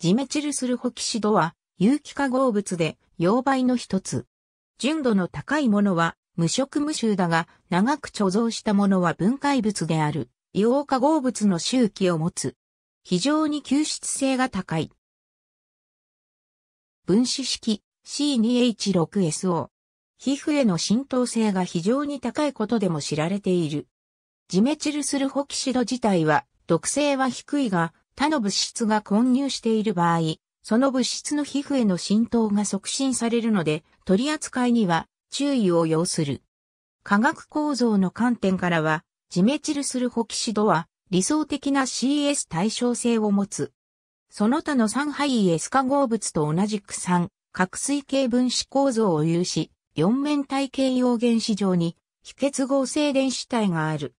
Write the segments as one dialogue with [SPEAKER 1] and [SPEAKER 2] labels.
[SPEAKER 1] ジメチルスルホキシドは有機化合物で溶媒の一つ。純度の高いものは無色無臭だが長く貯蔵したものは分解物である硫黄化合物の周期を持つ。非常に吸湿性が高い。分子式 C2H6SO。皮膚への浸透性が非常に高いことでも知られている。ジメチルスルホキシド自体は毒性は低いが他の物質が混入している場合、その物質の皮膚への浸透が促進されるので、取り扱いには注意を要する。化学構造の観点からは、ジメチルスルホキシドは理想的な CS 対称性を持つ。その他の三肺エス化合物と同じく酸、核水系分子構造を有し、四面体系用原子上に非結合性電子体がある。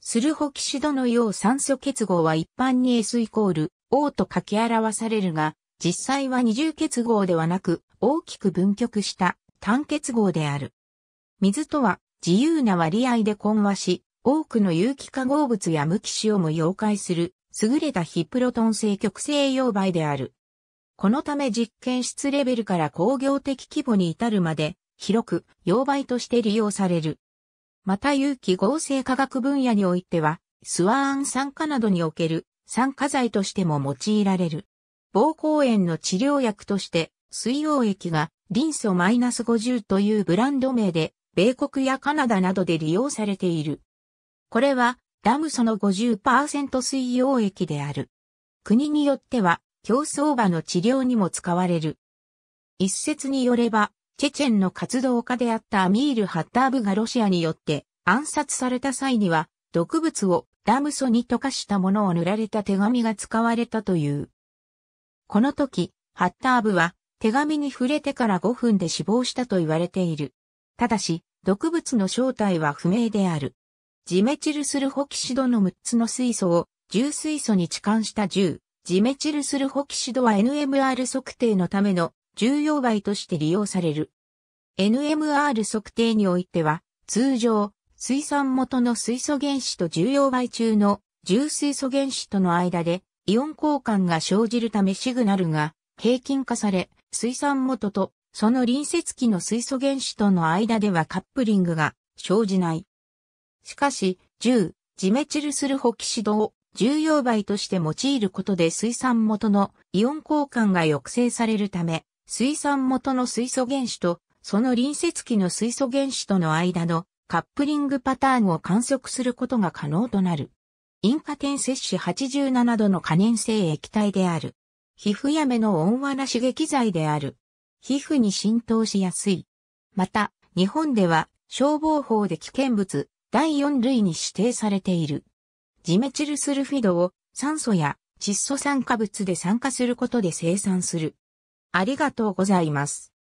[SPEAKER 1] スルホキシドのよう酸素結合は一般に S イコール O と書き表されるが、実際は二重結合ではなく、大きく分極した単結合である。水とは自由な割合で混和し、多くの有機化合物や無機塩も溶解する、優れた非プロトン性極性溶媒である。このため実験室レベルから工業的規模に至るまで、広く溶媒として利用される。また有機合成化学分野においては、スワーン酸化などにおける酸化剤としても用いられる。膀胱炎の治療薬として、水溶液がリンソ -50 というブランド名で、米国やカナダなどで利用されている。これは、ダムソの50%水溶液である。国によっては、競走馬の治療にも使われる。一説によれば、チェチェンの活動家であったアミール・ハッターブがロシアによって暗殺された際には、毒物をダムソに溶かしたものを塗られた手紙が使われたという。この時、ハッターブは手紙に触れてから5分で死亡したと言われている。ただし、毒物の正体は不明である。ジメチルスルホキシドの6つの水素を重水素に置換した銃。ジメチルスルホキシドは NMR 測定のための重要倍として利用される。NMR 測定においては、通常、水産元の水素原子と重要外中の重水素原子との間でイオン交換が生じるためシグナルが平均化され、水産元とその隣接機の水素原子との間ではカップリングが生じない。しかし、10、ジメチルするホキシドを重要媒として用いることで水産元のイオン交換が抑制されるため、水産元の水素原子と、その隣接機の水素原子との間のカップリングパターンを観測することが可能となる。カテ点摂取87度の可燃性液体である。皮膚や目の温和な刺激剤である。皮膚に浸透しやすい。また、日本では消防法で危険物第4類に指定されている。ジメチルスルフィドを酸素や窒素酸化物で酸化することで生産する。ありがとうございます。